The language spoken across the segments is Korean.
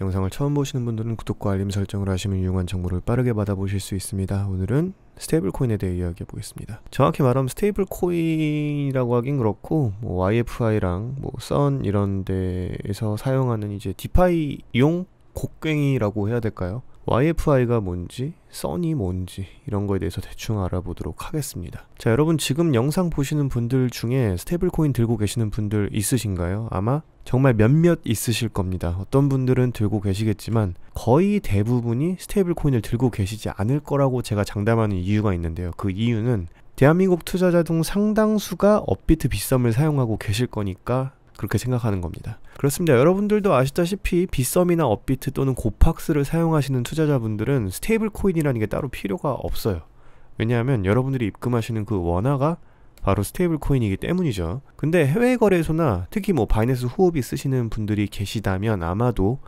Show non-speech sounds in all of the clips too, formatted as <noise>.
영상을 처음 보시는 분들은 구독과 알림 설정을 하시면 유용한 정보를 빠르게 받아보실 수 있습니다. 오늘은 스테이블 코인에 대해 이야기해 보겠습니다. 정확히 말하면 스테이블 코인이라고 하긴 그렇고 뭐 YFI랑 뭐썬 이런 데에서 사용하는 이제 디파이용 곡괭이라고 해야 될까요? YFI가 뭔지, 써니 뭔지 이런 거에 대해서 대충 알아보도록 하겠습니다. 자, 여러분 지금 영상 보시는 분들 중에 스테이블 코인 들고 계시는 분들 있으신가요? 아마 정말 몇몇 있으실 겁니다. 어떤 분들은 들고 계시겠지만 거의 대부분이 스테이블 코인을 들고 계시지 않을 거라고 제가 장담하는 이유가 있는데요. 그 이유는 대한민국 투자자 중 상당수가 업비트 빗썸을 사용하고 계실 거니까 그렇게 생각하는 겁니다. 그렇습니다. 여러분들도 아시다시피 비썸이나 업비트 또는 고팍스를 사용하시는 투자자분들은 스테이블 코인이라는 게 따로 필요가 없어요. 왜냐하면 여러분들이 입금하시는 그 원화가 바로 스테이블 코인이기 때문이죠. 근데 해외 거래소나 특히 뭐 바이낸스 후오비 쓰시는 분들이 계시다면 아마도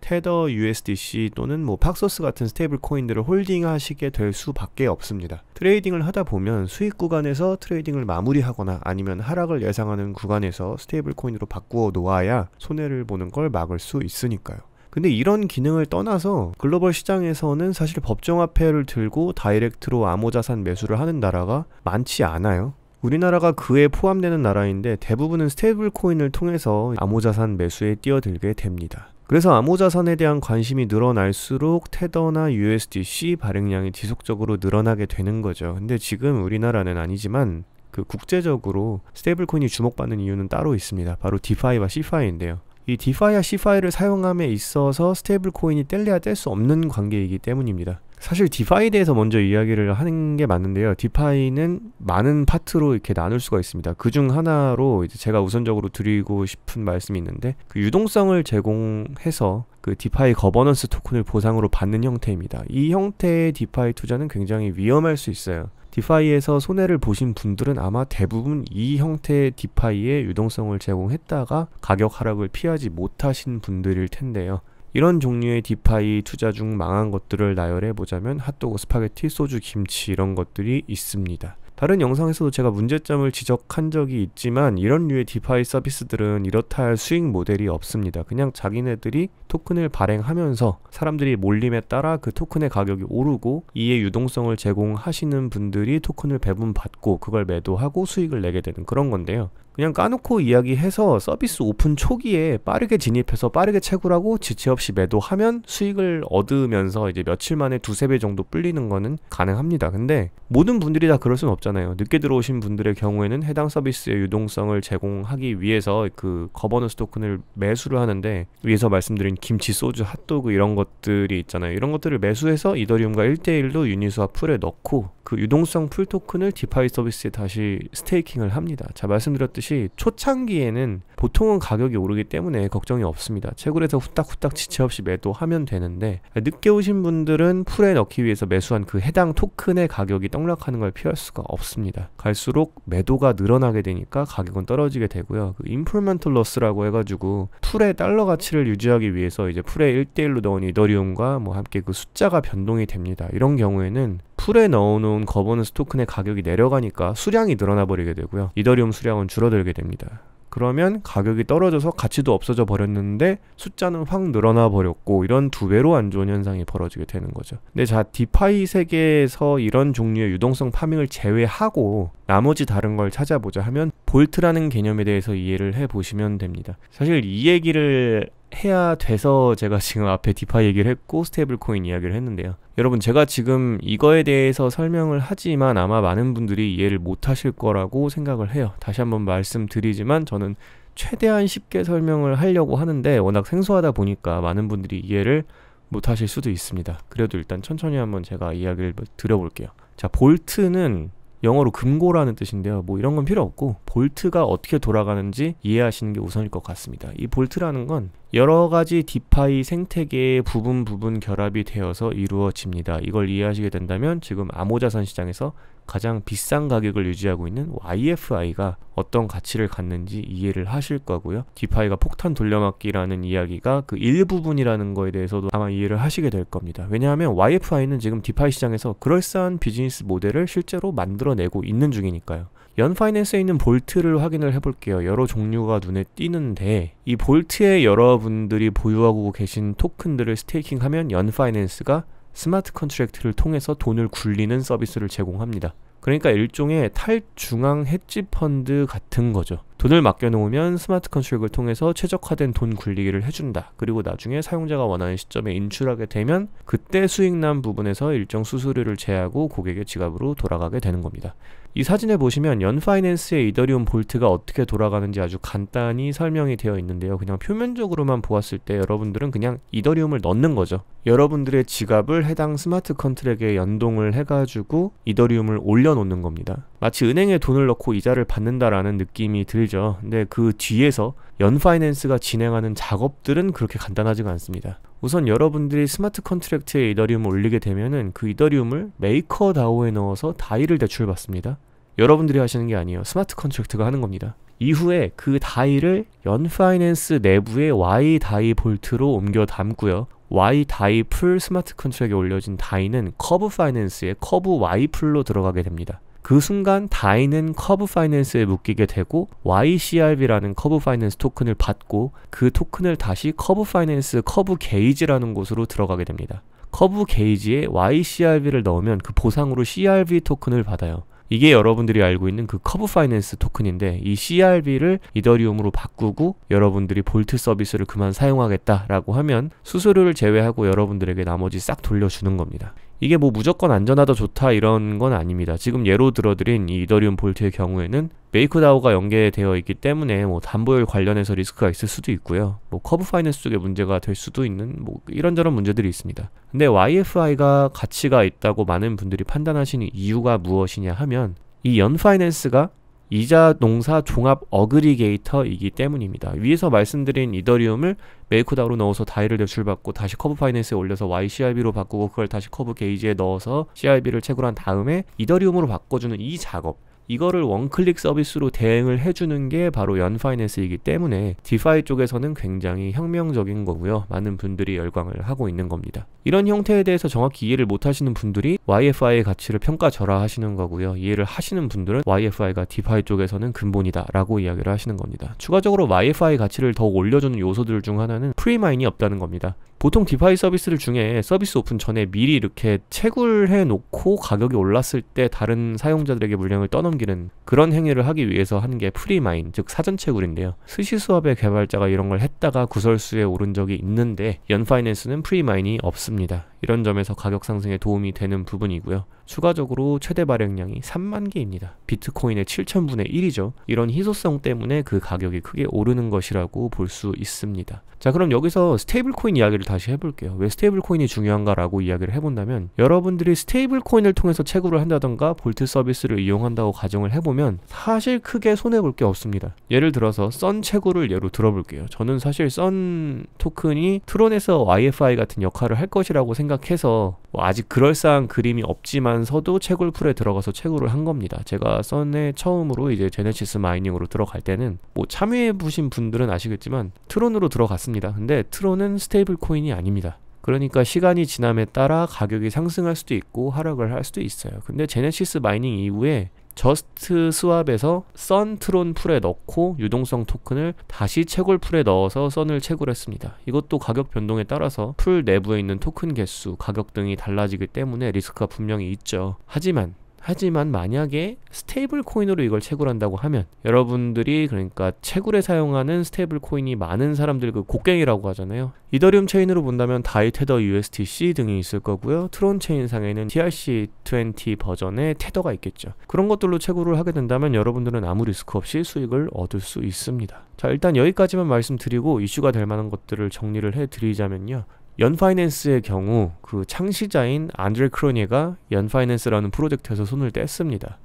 테더 USDC 또는 뭐 팍소스 같은 스테이블 코인들을 홀딩하시게 될 수밖에 없습니다. 트레이딩을 하다 보면 수익 구간에서 트레이딩을 마무리하거나 아니면 하락을 예상하는 구간에서 스테이블 코인으로 바꾸어 놓아야 손해를 보는 걸 막을 수 있으니까요. 근데 이런 기능을 떠나서 글로벌 시장에서는 사실 법정화폐를 들고 다이렉트로 암호자산 매수를 하는 나라가 많지 않아요. 우리나라가 그에 포함되는 나라인데 대부분은 스테이블 코인을 통해서 암호자산 매수에 뛰어들게 됩니다. 그래서 암호자산에 대한 관심이 늘어날수록 테더나 USDC 발행량이 지속적으로 늘어나게 되는 거죠. 근데 지금 우리나라는 아니지만 그 국제적으로 스테이블코인이 주목받는 이유는 따로 있습니다. 바로 디파이와 시파이인데요. 이 디파이와 시파이를 사용함에 있어서 스테이블코인이 뗄래야 뗄 수 없는 관계이기 때문입니다. 사실 디파이에 대해서 먼저 이야기를 하는 게 맞는데요. 디파이는 많은 파트로 이렇게 나눌 수가 있습니다. 그 중 하나로 이제 제가 우선적으로 드리고 싶은 말씀이 있는데 그 유동성을 제공해서 그 디파이 거버넌스 토큰을 보상으로 받는 형태입니다. 이 형태의 디파이 투자는 굉장히 위험할 수 있어요. 디파이에서 손해를 보신 분들은 아마 대부분 이 형태의 디파이에 유동성을 제공했다가 가격 하락을 피하지 못하신 분들일 텐데요. 이런 종류의 디파이 투자 중 망한 것들을 나열해 보자면 핫도그, 스파게티, 소주, 김치 이런 것들이 있습니다. 다른 영상에서도 제가 문제점을 지적한 적이 있지만 이런 류의 디파이 서비스들은 이렇다 할 수익 모델이 없습니다. 그냥 자기네들이 토큰을 발행하면서 사람들이 몰림에 따라 그 토큰의 가격이 오르고 이에 유동성을 제공하시는 분들이 토큰을 배분받고 그걸 매도하고 수익을 내게 되는 그런 건데요. 그냥 까놓고 이야기해서 서비스 오픈 초기에 빠르게 진입해서 빠르게 채굴하고 지체 없이 매도하면 수익을 얻으면서 이제 며칠 만에 두세 배 정도 불리는 거는 가능합니다. 근데 모든 분들이 다 그럴 순 없잖아요. 있잖아요. 늦게 들어오신 분들의 경우에는 해당 서비스의 유동성을 제공하기 위해서 그 거버넌스 토큰을 매수를 하는데 위에서 말씀드린 김치, 소주, 핫도그 이런 것들이 있잖아요. 이런 것들을 매수해서 이더리움과 1대1로 유니스와 풀에 넣고 그 유동성 풀 토큰을 디파이 서비스에 다시 스테이킹을 합니다. 자 말씀드렸듯이 초창기에는 보통은 가격이 오르기 때문에 걱정이 없습니다. 채굴에서 후딱후딱 지체 없이 매도하면 되는데 늦게 오신 분들은 풀에 넣기 위해서 매수한 그 해당 토큰의 가격이 떡락하는 걸 피할 수가 없습니다. 갈수록 매도가 늘어나게 되니까 가격은 떨어지게 되고요. 그 인플먼트 러스라고 해가지고 풀의 달러 가치를 유지하기 위해서 이제 풀에 1대1로 넣은 이더리움과 뭐 함께 그 숫자가 변동이 됩니다. 이런 경우에는 풀에 넣어놓은 거버넌스 토큰의 가격이 내려가니까 수량이 늘어나 버리게 되고요. 이더리움 수량은 줄어들게 됩니다. 그러면 가격이 떨어져서 가치도 없어져 버렸는데 숫자는 확 늘어나 버렸고 이런 두 배로 안 좋은 현상이 벌어지게 되는 거죠. 근데 자 디파이 세계에서 이런 종류의 유동성 파밍을 제외하고 나머지 다른 걸 찾아보자 하면 볼트라는 개념에 대해서 이해를 해 보시면 됩니다. 사실 이 얘기를 해야 돼서 제가 <laughs> 지금 앞에 디파이 얘기를 했고 스테이블 코인 이야기를 했는데요. 여러분 제가 지금 이거에 대해서 설명을 하지만 아마 많은 분들이 이해를 못 하실 거라고 생각을 해요. 다시 한번 말씀드리지만 저는 최대한 쉽게 설명을 하려고 하는데 워낙 생소하다 보니까 많은 분들이 이해를 못 하실 수도 있습니다. 그래도 일단 천천히 한번 제가 이야기를 드려볼게요. 자, 볼트는 영어로 금고라는 뜻인데요. 뭐 이런 건 필요 없고 볼트가 어떻게 돌아가는지 이해하시는 게 우선일 것 같습니다. 이 볼트라는 건 여러 가지 디파이 생태계의 부분 부분 결합이 되어서 이루어집니다. 이걸 이해하시게 된다면 지금 암호자산 시장에서 가장 비싼 가격을 유지하고 있는 YFI가 어떤 가치를 갖는지 이해를 하실 거고요. 디파이가 폭탄 돌려막기라는 이야기가 그 일부분이라는 거에 대해서도 아마 이해를 하시게 될 겁니다. 왜냐하면 YFI는 지금 디파이 시장에서 그럴싸한 비즈니스 모델을 실제로 만들어내고 있는 중이니까요. 연파이낸스에 있는 볼트를 확인을 해볼게요. 여러 종류가 눈에 띄는데 이 볼트에 여러분들이 보유하고 계신 토큰들을 스테이킹하면 연파이낸스가 스마트 컨트랙트를 통해서 돈을 굴리는 서비스를 제공합니다. 그러니까 일종의 탈중앙 헤지 펀드 같은 거죠. 돈을 맡겨놓으면 스마트 컨트랙을 통해서 최적화된 돈 굴리기를 해준다. 그리고 나중에 사용자가 원하는 시점에 인출하게 되면 그때 수익난 부분에서 일정 수수료를 제하고 고객의 지갑으로 돌아가게 되는 겁니다. 이 사진에 보시면 연파이낸스의 이더리움 볼트가 어떻게 돌아가는지 아주 간단히 설명이 되어 있는데요. 그냥 표면적으로만 보았을 때 여러분들은 그냥 이더리움을 넣는 거죠. 여러분들의 지갑을 해당 스마트 컨트랙에 연동을 해가지고 이더리움을 올려놓는 겁니다. 마치 은행에 돈을 넣고 이자를 받는다라는 느낌이 들죠. 근데 그 뒤에서 연파이낸스가 진행하는 작업들은 그렇게 간단하지가 않습니다. 우선 여러분들이 스마트 컨트랙트에 이더리움을 올리게 되면은 그 이더리움을 메이커 다오에 넣어서 다이를 대출받습니다. 여러분들이 하시는 게 아니에요. 스마트 컨트랙트가 하는 겁니다. 이후에 그 다이를 연파이낸스 내부의 Y 다이 볼트로 옮겨 담고요. Y 다이 풀 스마트 컨트랙에 올려진 다이는 커브 파이낸스의 커브 Y 풀로 들어가게 됩니다. 그 순간 다이는 커브 파이낸스에 묶이게 되고 YCRB라는 커브 파이낸스 토큰을 받고 그 토큰을 다시 커브 파이낸스 커브 게이지라는 곳으로 들어가게 됩니다. 커브 게이지에 YCRB를 넣으면 그 보상으로 CRB 토큰을 받아요. 이게 여러분들이 알고 있는 그 커브 파이낸스 토큰인데 이 CRB를 이더리움으로 바꾸고 여러분들이 볼트 서비스를 그만 사용하겠다라고 하면 수수료를 제외하고 여러분들에게 나머지 싹 돌려주는 겁니다. 이게 뭐 무조건 안전하다 좋다 이런 건 아닙니다. 지금 예로 들어드린 이 이더리움 볼트의 경우에는 메이크다오가 연계되어 있기 때문에 뭐 담보율 관련해서 리스크가 있을 수도 있고요. 뭐 커브 파이낸스 쪽에 문제가 될 수도 있는 뭐 이런저런 문제들이 있습니다. 근데 YFI가 가치가 있다고 많은 분들이 판단하시는 이유가 무엇이냐 하면 이연 파이낸스가 이자 농사 종합 어그리게이터이기 때문입니다. 위에서 말씀드린 이더리움을 메이크다우로 넣어서 다이를 대출받고 다시 커브 파이낸스에 올려서 YCIB로 바꾸고 그걸 다시 커브 게이지에 넣어서 CIB를 채굴한 다음에 이더리움으로 바꿔주는 이 작업 이거를 원클릭 서비스로 대행을 해주는 게 바로 연파이낸스이기 때문에 디파이 쪽에서는 굉장히 혁명적인 거고요. 많은 분들이 열광을 하고 있는 겁니다. 이런 형태에 대해서 정확히 이해를 못하시는 분들이 YFI의 가치를 평가절하 하시는 거고요. 이해를 하시는 분들은 YFI가 디파이 쪽에서는 근본이다 라고 이야기를 하시는 겁니다. 추가적으로 YFI 가치를 더 올려주는 요소들 중 하나는 프리마인이 없다는 겁니다. 보통 디파이 서비스를 중에 서비스 오픈 전에 미리 이렇게 채굴해 놓고 가격이 올랐을 때 다른 사용자들에게 물량을 떠넘기는 그런 행위를 하기 위해서 한 게 프리마인, 즉 사전 채굴인데요. 스시수업의 개발자가 이런 걸 했다가 구설수에 오른 적이 있는데 연파이낸스는 프리마인이 없습니다. 이런 점에서 가격 상승에 도움이 되는 부분이고요. 추가적으로 최대 발행량이 3만 개입니다. 비트코인의 7천분의 1이죠. 이런 희소성 때문에 그 가격이 크게 오르는 것이라고 볼 수 있습니다. 자 그럼 여기서 스테이블 코인 이야기를 다시 해볼게요. 왜 스테이블 코인이 중요한가라고 이야기를 해본다면 여러분들이 스테이블 코인을 통해서 채굴을 한다던가 볼트 서비스를 이용한다고 가정을 해보면 사실 크게 손해볼 게 없습니다. 예를 들어서 썬 채굴을 예로 들어볼게요. 저는 사실 썬 토큰이 트론에서 i f i 같은 역할을 할 것이라고 생각해서 뭐 아직 그럴싸한 그림이 없지만 하면서도 채굴풀에 들어가서 채굴을 한 겁니다. 제가 썬에 처음으로 이제 제네시스 마이닝으로 들어갈 때는 뭐 참여해 보신 분들은 아시겠지만 트론으로 들어갔습니다. 근데 트론은 스테이블 코인이 아닙니다. 그러니까 시간이 지남에 따라 가격이 상승할 수도 있고 하락을 할 수도 있어요. 근데 제네시스 마이닝 이후에 저스트 스왑에서 썬 트론 풀에 넣고 유동성 토큰을 다시 채굴 풀에 넣어서 썬을 채굴했습니다. 이것도 가격 변동에 따라서 풀 내부에 있는 토큰 개수, 가격 등이 달라지기 때문에 리스크가 분명히 있죠. 하지만 하지만 만약에 스테이블 코인으로 이걸 채굴한다고 하면 여러분들이 그러니까 채굴에 사용하는 스테이블 코인이 많은 사람들 그 곡괭이라고 하잖아요. 이더리움 체인으로 본다면 다이 테더 u s t c 등이 있을 거고요. 트론 체인 상에는 TRC20 버전의 테더가 있겠죠. 그런 것들로 채굴을 하게 된다면 여러분들은 아무 리스크 없이 수익을 얻을 수 있습니다. 자 일단 여기까지만 말씀드리고 이슈가 될 만한 것들을 정리를 해드리자면요. 연파이낸스의 경우 그 창시자인 안드레 크로니가 연파이낸스라는 프로젝트에서 손을 뗐습니다.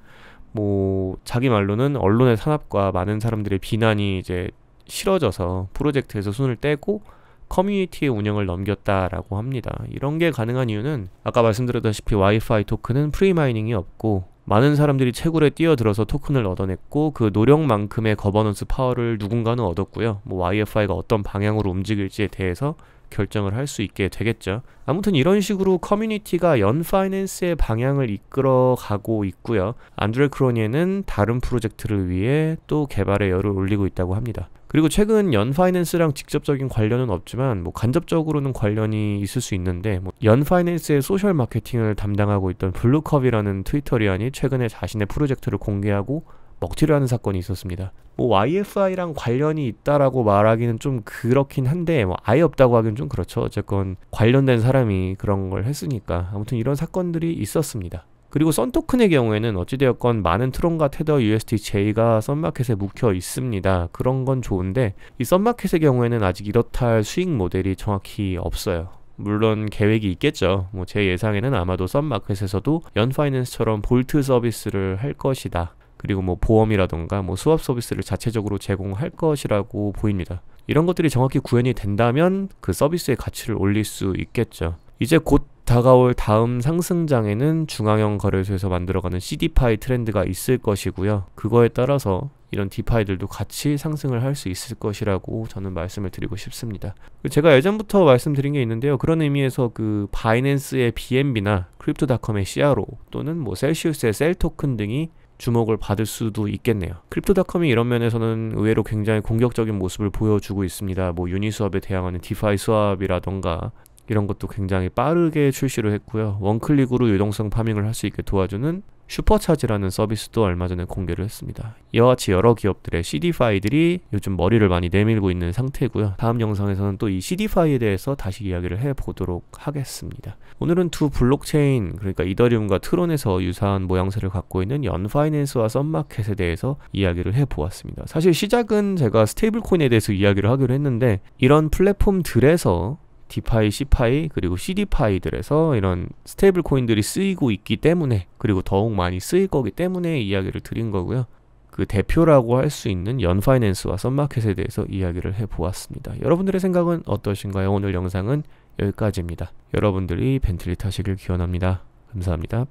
뭐 자기 말로는 언론의 산업과 많은 사람들의 비난이 이제 싫어져서 프로젝트에서 손을 떼고 커뮤니티의 운영을 넘겼다라고 합니다. 이런 게 가능한 이유는 아까 말씀드렸다시피 와이파이 토큰은 프리마이닝이 없고 많은 사람들이 채굴에 뛰어들어서 토큰을 얻어냈고 그 노력만큼의 거버넌스 파워를 누군가는 얻었고요. 뭐 와이파이가 어떤 방향으로 움직일지에 대해서 결정을 할 수 있게 되겠죠. 아무튼 이런 식으로 커뮤니티가 연 파이낸스의 방향을 이끌어 가고 있고요. 안드레 크로니에는 다른 프로젝트를 위해 또 개발에 열을 올리고 있다고 합니다. 그리고 최근 연 파이낸스랑 직접적인 관련은 없지만 뭐 간접적으로는 관련이 있을 수 있는데 뭐연 파이낸스의 소셜 마케팅을 담당하고 있던 블루컵이라는 트위터리안이 최근에 자신의 프로젝트를 공개하고 먹튀를 하는 사건이 있었습니다. 뭐 YFI랑 관련이 있다라고 말하기는 좀 그렇긴 한데 뭐 아예 없다고 하긴 좀 그렇죠. 어쨌건 관련된 사람이 그런 걸 했으니까 아무튼 이런 사건들이 있었습니다. 그리고 썬토큰의 경우에는 어찌되었건 많은 트론과 테더 USDJ가 썬마켓에 묵혀 있습니다. 그런 건 좋은데 이 썬마켓의 경우에는 아직 이렇다 할 수익 모델이 정확히 없어요. 물론 계획이 있겠죠. 뭐제 예상에는 아마도 썬마켓에서도 연파이낸스처럼 볼트 서비스를 할 것이다. 그리고 뭐 보험이라던가 뭐 수업 서비스를 자체적으로 제공할 것이라고 보입니다. 이런 것들이 정확히 구현이 된다면 그 서비스의 가치를 올릴 수 있겠죠. 이제 곧 다가올 다음 상승장에는 중앙형 거래소에서 만들어가는 CD파이 트렌드가 있을 것이고요. 그거에 따라서 이런 디파이들도 같이 상승을 할 수 있을 것이라고 저는 말씀을 드리고 싶습니다. 그 제가 예전부터 말씀드린 게 있는데요. 그런 의미에서 그 바이낸스의 BNB나 크립토닷컴의 시아로 또는 뭐 셀시우스의 셀토큰 등이 주목을 받을 수도 있겠네요. 크립토닷컴이 이런 면에서는 의외로 굉장히 공격적인 모습을 보여주고 있습니다. 뭐 유니 수업에 대항하는 디파이 수업이라던가 이런 것도 굉장히 빠르게 출시를 했고요. 원클릭으로 유동성 파밍을 할 수 있게 도와주는 슈퍼차지라는 서비스도 얼마 전에 공개를 했습니다. 이와 같이 여러 기업들의 CD 파이들이 요즘 머리를 많이 내밀고 있는 상태고요. 다음 영상에서는 또 이 CD 파이에 대해서 다시 이야기를 해보도록 하겠습니다. 오늘은 두 블록체인 그러니까 이더리움과 트론에서 유사한 모양새를 갖고 있는 연파이낸스와 썸마켓에 대해서 이야기를 해보았습니다. 사실 시작은 제가 스테이블코인에 대해서 이야기를 하기로 했는데 이런 플랫폼들에서 디파이, 시파이, 그리고 CD파이들에서 이런 스테이블 코인들이 쓰이고 있기 때문에 그리고 더욱 많이 쓰일 거기 때문에 이야기를 드린 거고요. 그 대표라고 할 수 있는 연파이낸스와 썸마켓에 대해서 이야기를 해보았습니다. 여러분들의 생각은 어떠신가요? 오늘 영상은 여기까지입니다. 여러분들이 벤틀리 타시길 기원합니다. 감사합니다.